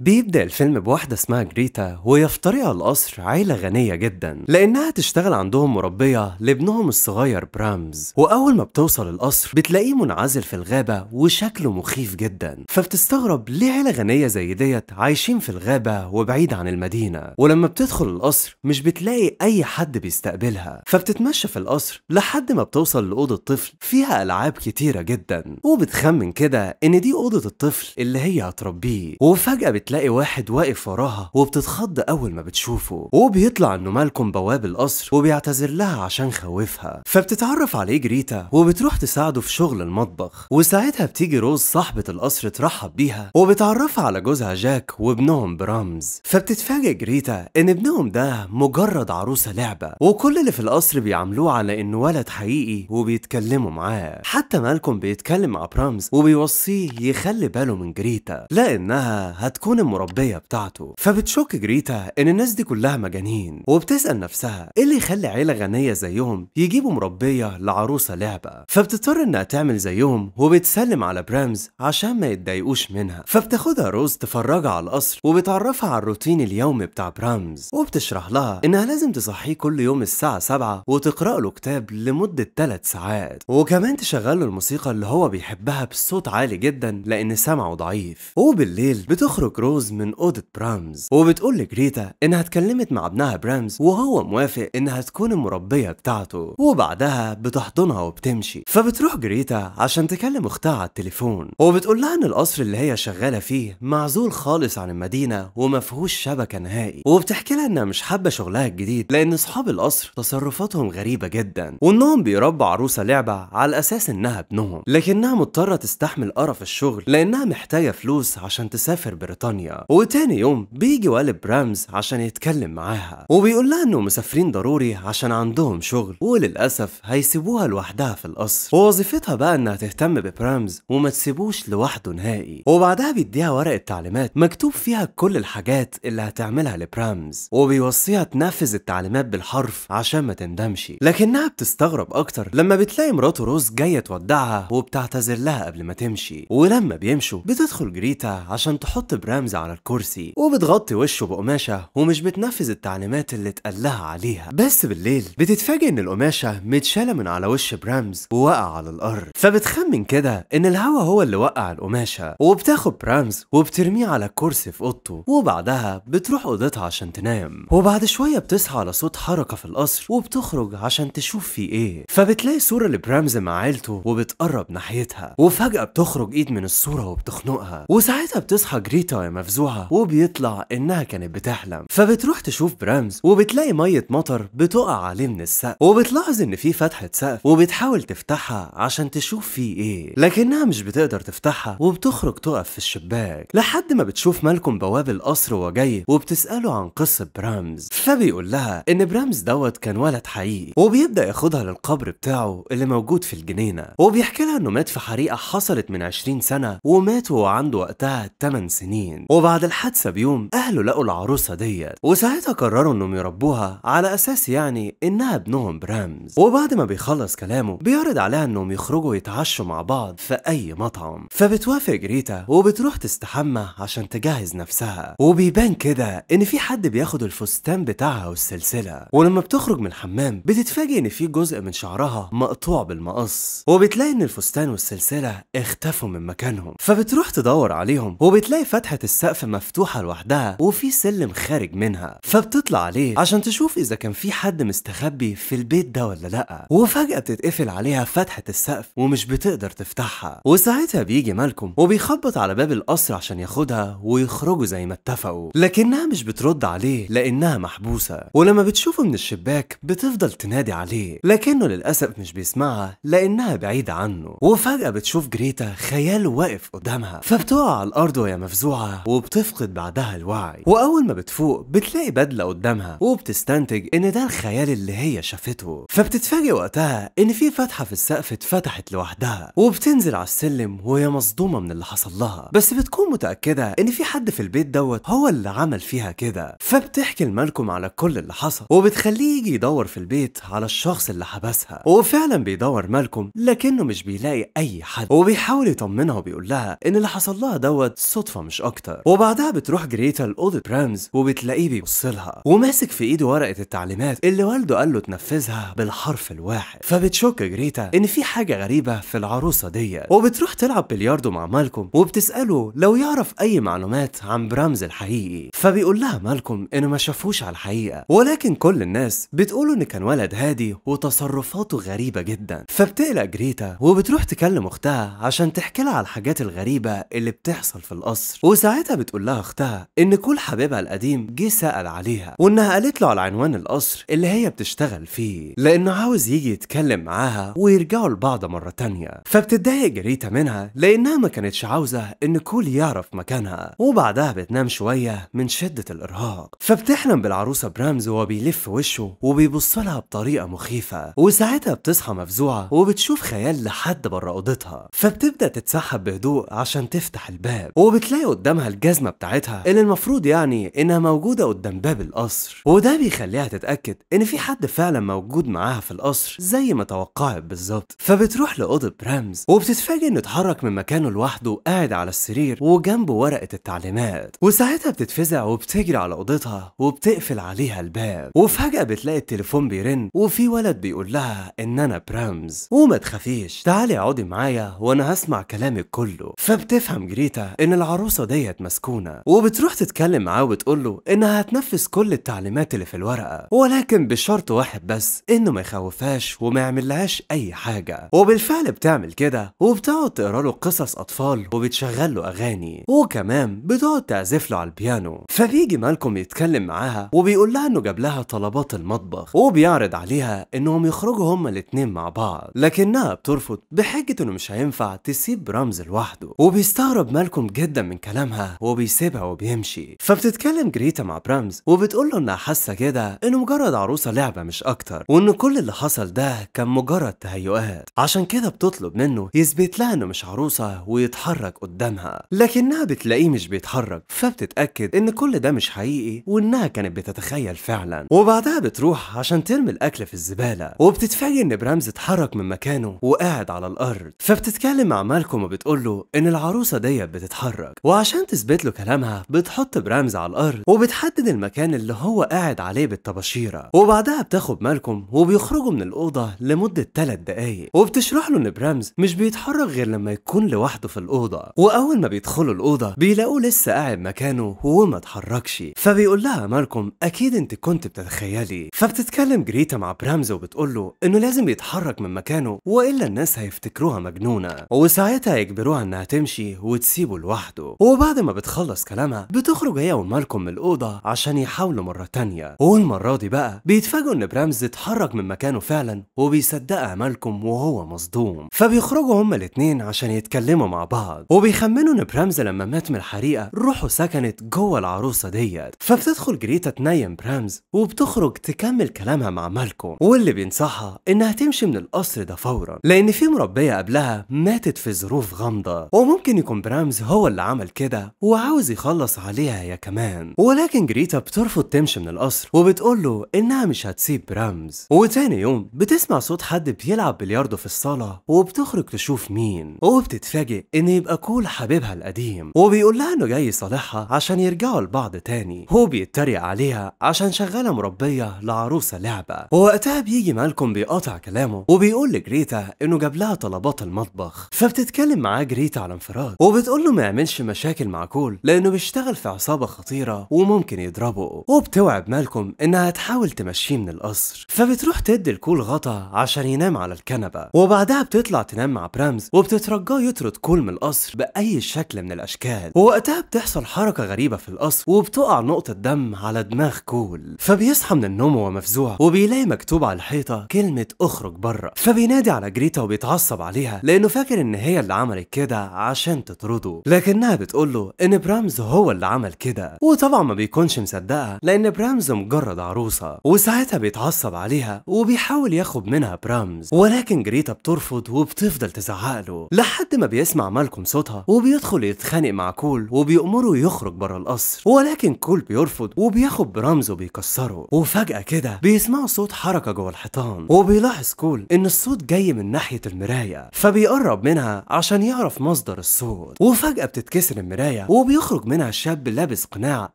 بيبدأ الفيلم بواحدة اسمها جريتا وهي في القصر عيلة غنية جدا لأنها تشتغل عندهم مربية لابنهم الصغير برامز وأول ما بتوصل القصر بتلاقيه منعزل في الغابة وشكله مخيف جدا فبتستغرب ليه عيلة غنية زي ديت عايشين في الغابة وبعيد عن المدينة ولما بتدخل القصر مش بتلاقي أي حد بيستقبلها فبتتمشى في القصر لحد ما بتوصل لأوضة طفل فيها ألعاب كتيرة جدا وبتخمن كده إن دي أوضة الطفل اللي هي هتربيه وفجأة بتلاقي واحد واقف وراها وبتتخض أول ما بتشوفه وبيطلع إنه مالكم بواب القصر وبيعتذر لها عشان خوفها فبتتعرف عليه جريتا وبتروح تساعده في شغل المطبخ وساعتها بتيجي روز صاحبة القصر ترحب بيها وبتعرفها على جوزها جاك وابنهم برامز فبتتفاجئ جريتا إن ابنهم ده مجرد عروسة لعبة وكل اللي في القصر بيعاملوه على إنه ولد حقيقي وبيتكلموا معاه حتى مالكم بيتكلم مع برامز وبيوصيه يخلي باله من جريتا لأنها هتكون تكون المربية بتاعته فبتشك جريتا إن الناس دي كلها مجانين وبتسأل نفسها إيه اللي يخلي عيلة غنية زيهم يجيبوا مربية لعروسة لعبة فبتضطر إنها تعمل زيهم وبتسلم على برامز عشان ما يتضايقوش منها فبتاخدها روز تفرجها على القصر وبتعرفها على الروتين اليومي بتاع برامز وبتشرح لها إنها لازم تصحيه كل يوم الساعة 7 وتقرأ له كتاب لمدة 3 ساعات وكمان تشغل له الموسيقى اللي هو بيحبها بصوت عالي جدا لأن سمعه ضعيف وبالليل بتخرج روز من اوضه برامز وبتقول لجريتا انها اتكلمت مع ابنها برامز وهو موافق انها تكون المربيه بتاعته وبعدها بتحضنها وبتمشي فبتروح جريتا عشان تكلم اختها على التليفون وبتقول لها ان القصر اللي هي شغاله فيه معزول خالص عن المدينه ومفهوش شبكه نهائي وبتحكي لها انها مش حابه شغلها الجديد لان اصحاب القصر تصرفاتهم غريبه جدا وانهم بيربوا عروسه لعبه على اساس انها ابنهم لكنها مضطره تستحمل قرف الشغل لانها محتاجه فلوس عشان تسافر بريطانيا بريطانيا وتاني يوم بيجي والد برامز عشان يتكلم معاها وبيقول لها انه مسافرين ضروري عشان عندهم شغل وللاسف هيسيبوها لوحدها في القصر ووظيفتها بقى انها تهتم ببرامز وما تسيبوش لوحده نهائي وبعدها بيديها ورقه تعليمات مكتوب فيها كل الحاجات اللي هتعملها لبرامز وبيوصيها تنفذ التعليمات بالحرف عشان ما تندمش لكنها بتستغرب اكتر لما بتلاقي مراته روز جايه تودعها وبتعتذر لها قبل ما تمشي ولما بيمشوا بتدخل جريتا عشان تحط برامز غمزة على الكرسي وبتغطي وشه بقماشة ومش بتنفذ التعليمات اللي اتقالها عليها بس بالليل بتتفاجئ ان القماشة متشالة من على وش برامز ووقع على الأرض فبتخمن كده ان الهوا هو اللي وقع القماشة وبتاخد برامز وبترميه على الكرسي في أوضته وبعدها بتروح أوضتها عشان تنام وبعد شوية بتصحى على صوت حركة في القصر وبتخرج عشان تشوف في ايه فبتلاقي صورة لبرامز مع عيلته وبتقرب ناحيتها وفجأة بتخرج ايد من الصورة وبتخنقها وساعتها بتصحى جريتا مفزوعة وبيطلع إنها كانت بتحلم فبتروح تشوف برامز وبتلاقي مية مطر بتقع عليه من السقف وبتلاحظ إن في فتحة سقف وبتحاول تفتحها عشان تشوف فيه إيه لكنها مش بتقدر تفتحها وبتخرج تقف في الشباك لحد ما بتشوف مالكم بواب القصر وهو جاي وبتسأله عن قصة برامز فبيقول لها إن برامز دوت كان ولد حقيقي وبيبدأ ياخدها للقبر بتاعه اللي موجود في الجنينة وبيحكي لها إنه مات في حريقة حصلت من 20 سنة ومات وهو عنده وقتها 8 سنين وبعد الحادثة بيوم أهله لقوا العروسة ديت وساعتها قرروا إنهم يربوها على أساس يعني إنها ابنهم برامز وبعد ما بيخلص كلامه بيعرض عليها إنهم يخرجوا يتعشوا مع بعض في أي مطعم فبتوافق جريتا وبتروح تستحمى عشان تجهز نفسها وبيبان كده إن في حد بياخد الفستان بتاعها والسلسلة ولما بتخرج من الحمام بتتفاجئ إن في جزء من شعرها مقطوع بالمقص وبتلاقي إن الفستان والسلسلة اختفوا من مكانهم فبتروح تدور عليهم وبتلاقي فتحة السقف مفتوحة لوحدها وفي سلم خارج منها فبتطلع عليه عشان تشوف إذا كان في حد مستخبي في البيت ده ولا لأ وفجأة بتتقفل عليها فتحة السقف ومش بتقدر تفتحها وساعتها بيجي مالكم وبيخبط على باب القصر عشان ياخدها ويخرجوا زي ما اتفقوا لكنها مش بترد عليه لأنها محبوسة ولما بتشوفه من الشباك بتفضل تنادي عليه لكنه للأسف مش بيسمعها لأنها بعيدة عنه وفجأة بتشوف جريتا خيال واقف قدامها فبتقع على الأرض وهي مفزوعة وبتفقد بعدها الوعي واول ما بتفوق بتلاقي بدله قدامها وبتستنتج ان ده الخيال اللي هي شافته فبتتفاجئ وقتها ان في فتحه في السقف اتفتحت لوحدها وبتنزل على السلم وهي مصدومه من اللي حصل لها بس بتكون متاكده ان في حد في البيت دوت هو اللي عمل فيها كده فبتحكي لمالكم على كل اللي حصل وبتخليه يجي يدور في البيت على الشخص اللي حبسها وفعلا بيدور مالكم لكنه مش بيلاقي اي حد وبيحاول يطمنها وبيقول لها ان اللي حصل لها دوت صدفه مش اكتر أكتر وبعدها بتروح جريتا لأوضة برامز وبتلاقيه بيبص لها وماسك في إيده ورقة التعليمات اللي والده قال له تنفذها بالحرف الواحد فبتشك جريتا إن في حاجة غريبة في العروسة دي وبتروح تلعب بلياردو مع مالكم وبتسأله لو يعرف أي معلومات عن برامز الحقيقي فبيقول لها مالكم إنه ما شافوش على الحقيقة ولكن كل الناس بتقول إن كان ولد هادي وتصرفاته غريبة جدا فبتقلق جريتا وبتروح تكلم أختها عشان تحكي لها على الحاجات الغريبة اللي بتحصل في القصر وساعتها ساعتها بتقول لها اختها ان كل حبيبها القديم جه سأل عليها وانها قالت له على عنوان القصر اللي هي بتشتغل فيه لانه عاوز يجي يتكلم معاها ويرجعوا لبعض مرة تانية فبتتضايق جريتا منها لانها ما كانتش عاوزة ان كول يعرف مكانها وبعدها بتنام شوية من شدة الارهاق فبتحلم بالعروسة برامز وهو بيلف وشه وبيبص لها بطريقة مخيفة وساعتها بتصحى مفزوعة وبتشوف خيال لحد بره اوضتها فبتبدأ تتسحب بهدوء عشان تفتح الباب وبتلاقي قدامها قدامها الجزمه بتاعتها اللي المفروض يعني انها موجوده قدام باب القصر وده بيخليها تتاكد ان في حد فعلا موجود معاها في القصر زي ما توقعت بالظبط فبتروح لاوضه برامز وبتتفاجئ انه اتحرك من مكانه لوحده قاعد على السرير وجنبه ورقه التعليمات وساعتها بتتفزع وبتجري على اوضتها وبتقفل عليها الباب وفجاه بتلاقي التليفون بيرن وفي ولد بيقول لها ان انا برامز وما تخافيش تعالي اقعدي معايا وانا هسمع كلامك كله فبتفهم جريتا ان العروسه ديت كانت مسكونة وبتروح تتكلم معاه وبتقول له إنها هتنفذ كل التعليمات اللي في الورقة ولكن بشرط واحد بس إنه ما يخوفهاش وما يعملهاش أي حاجة وبالفعل بتعمل كده وبتقعد تقرا له قصص أطفال وبتشغل له أغاني وكمان بتقعد تعزف له على البيانو فبيجي مالكم يتكلم معاها وبيقول لها إنه جاب لها طلبات المطبخ وبيعرض عليها إنهم يخرجوا هما الاتنين مع بعض لكنها بترفض بحجة إنه مش هينفع تسيب رمز لوحده وبيستغرب مالكم جدا من كلامها وبيسيبها وبيمشي فبتتكلم جريتا مع برامز وبتقول له انها حاسه كده انه مجرد عروسه لعبه مش اكتر وان كل اللي حصل ده كان مجرد تهيؤات عشان كده بتطلب منه يثبت لها انه مش عروسه ويتحرك قدامها لكنها بتلاقيه مش بيتحرك فبتتاكد ان كل ده مش حقيقي وانها كانت بتتخيل فعلا وبعدها بتروح عشان ترمي الاكل في الزباله وبتتفاجئ ان برامز اتحرك من مكانه وقاعد على الارض فبتتكلم مع مالكوم وبتقول له ان العروسه ديت بتتحرك وعشان بتثبت له كلامها بتحط برامز على الارض وبتحدد المكان اللي هو قاعد عليه بالطباشيره وبعدها بتاخد مالكم وبيخرجوا من الاوضه لمده 3 دقايق وبتشرح له ان برامز مش بيتحرك غير لما يكون لوحده في الاوضه واول ما بيدخلوا الاوضه بيلاقوه لسه قاعد مكانه وما اتحركش فبيقول لها مالكم اكيد انت كنت بتتخيلي فبتتكلم جريتا مع برامز وبتقول له انه لازم يتحرك من مكانه والا الناس هيفتكروها مجنونه وساعتها يجبروها انها تمشي وتسيبه لوحده وبعد ما بتخلص كلامها بتخرج هي ومالكم من الأوضة عشان يحاولوا مرة تانية والمرة دي بقى بيتفاجئوا إن برامز اتحرك من مكانه فعلا وبيصدقها مالكم وهو مصدوم فبيخرجوا هما الاتنين عشان يتكلموا مع بعض وبيخمنوا إن برامز لما مات من الحريقة روحه سكنت جوه العروسة ديت فبتدخل جريتا تنيم برامز وبتخرج تكمل كلامها مع مالكم واللي بينصحها إنها تمشي من القصر ده فورا لأن في مربية قبلها ماتت في ظروف غامضة وممكن يكون برامز هو اللي عمل كده وعاوز يخلص عليها هي كمان ولكن جريتا بترفض تمشي من القصر وبتقول له انها مش هتسيب رمز وتاني يوم بتسمع صوت حد بيلعب بلياردو في الصاله وبتخرج تشوف مين وبتتفاجئ ان يبقى كول حبيبها القديم وبيقول لها انه جاي يصالحها عشان يرجعوا لبعض تاني هو بيتريق عليها عشان شغاله مربيه لعروسه لعبه ووقتها بيجي مالكم بيقاطع كلامه وبيقول لجريتا انه جاب لها طلبات المطبخ فبتتكلم معاه جريتا على انفراد وبتقول له ما يعملش مشاكل معقول لانه بيشتغل في عصابة خطيرة وممكن يضربه وبتوعد مالكم انها تحاول تمشيه من القصر فبتروح تدي الكول غطا عشان ينام على الكنبة وبعدها بتطلع تنام مع برامز وبتترجاه يطرد كول من القصر بأي شكل من الأشكال ووقتها بتحصل حركة غريبة في القصر وبتقع نقطة دم على دماغ كول فبيصحى من النوم وهو مفزوع وبيلاقي مكتوب على الحيطة كلمة اخرج بره فبينادي على جريتا وبيتعصب عليها لأنه فاكر إن هي اللي عملت كده عشان تطرده لكنها بتقول له ان برامز هو اللي عمل كده وطبعا ما بيكونش مصدقها لان برامز مجرد عروسه وساعتها بيتعصب عليها وبيحاول ياخد منها برامز ولكن جريتا بترفض وبتفضل تزعق له لحد ما بيسمع مالكم صوتها وبيدخل يتخانق مع كول وبيأمره يخرج بره القصر ولكن كول بيرفض وبياخد برامز وبيكسره وفجأة كده بيسمعوا صوت حركة جوه الحيطان وبيلاحظ كول ان الصوت جاي من ناحية المراية فبيقرب منها عشان يعرف مصدر الصوت وفجأة بتتكسر المراية البداية وبيخرج منها شاب لابس قناع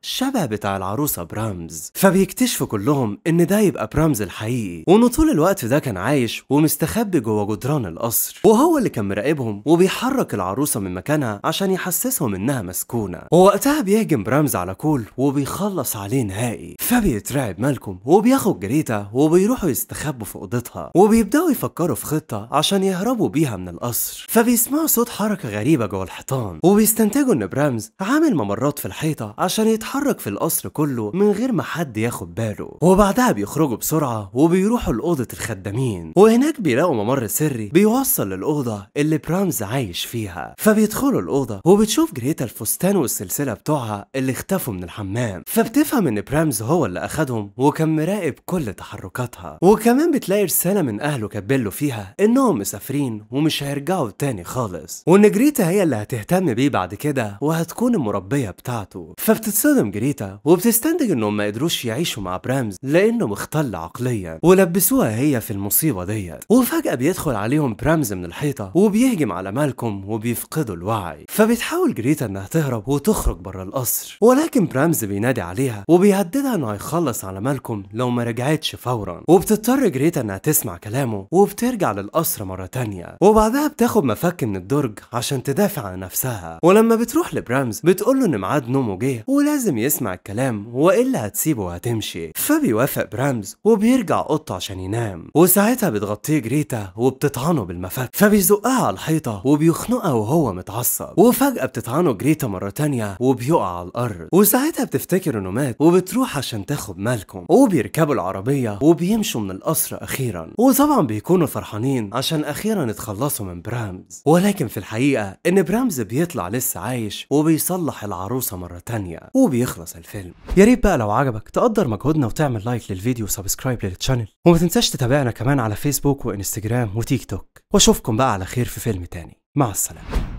شبه بتاع العروسة برامز فبيكتشفوا كلهم إن ده يبقى برامز الحقيقي وإنه طول الوقت ده كان عايش ومستخبي جوه جدران القصر وهو اللي كان مراقبهم وبيحرك العروسة من مكانها عشان يحسسهم إنها مسكونة ووقتها بيهجم برامز على كول وبيخلص عليه نهائي فبيترعب مالكم وبياخد جريتا وبيروحوا يستخبوا في أوضتها وبيبدأوا يفكروا في خطة عشان يهربوا بيها من القصر فبيسمعوا صوت حركة غريبة جوه الحيطان وبيستنتجوا إن برامز رامز عامل ممرات في الحيطة عشان يتحرك في القصر كله من غير ما حد ياخد باله وبعدها بيخرجوا بسرعة وبيروحوا لأوضة الخدامين وهناك بيلاقوا ممر سري بيوصل للأوضة اللي برامز عايش فيها فبيدخلوا الأوضة وبتشوف جريتا الفستان والسلسلة بتوعها اللي اختفوا من الحمام فبتفهم إن برامز هو اللي أخدهم وكان مراقب كل تحركاتها وكمان بتلاقي رسالة من أهله له فيها إنهم مسافرين ومش هيرجعوا تاني خالص وإن جريتا هي اللي هتهتم بيه بعد كده وه هتكون المربية بتاعته فبتتصدم جريتا وبتستنتج انهم ما قدروش يعيشوا مع برامز لانه مختل عقليا ولبسوها هي في المصيبة ديت وفجأة بيدخل عليهم برامز من الحيطة وبيهجم على مالكم وبيفقدوا الوعي فبتحاول جريتا انها تهرب وتخرج بره القصر ولكن برامز بينادي عليها وبيهددها انه هيخلص على مالكم لو ما رجعتش فورا وبتضطر جريتا انها تسمع كلامه وبترجع للقصر مرة تانية وبعدها بتاخد مفك من الدرج عشان تدافع عن نفسها ولما بتروح لبرامز برامز بتقول له ان ميعاد نومه جه ولازم يسمع الكلام والا هتسيبه وهتمشي فبيوافق برامز وبيرجع اوضته عشان ينام وساعتها بتغطيه جريتا وبتطعنه بالمفك فبيزقها على الحيطه وبيخنقها وهو متعصب وفجاه بتطعنه جريتا مره تانية وبيقع على الارض وساعتها بتفتكر انه مات وبتروح عشان تاخد مالكم وبيركبوا العربيه وبيمشوا من القصر اخيرا وطبعا بيكونوا فرحانين عشان اخيرا اتخلصوا من برامز ولكن في الحقيقه ان برامز بيطلع لسه عايش وبيصلح العروسة مرة تانية وبيخلص الفيلم يا ريت بقى لو عجبك تقدر مجهودنا وتعمل لايك للفيديو وسبسكرايب للتشانل وما تنساش تتابعنا كمان على فيسبوك وانستجرام وتيك توك واشوفكم بقى على خير في فيلم تاني مع السلامة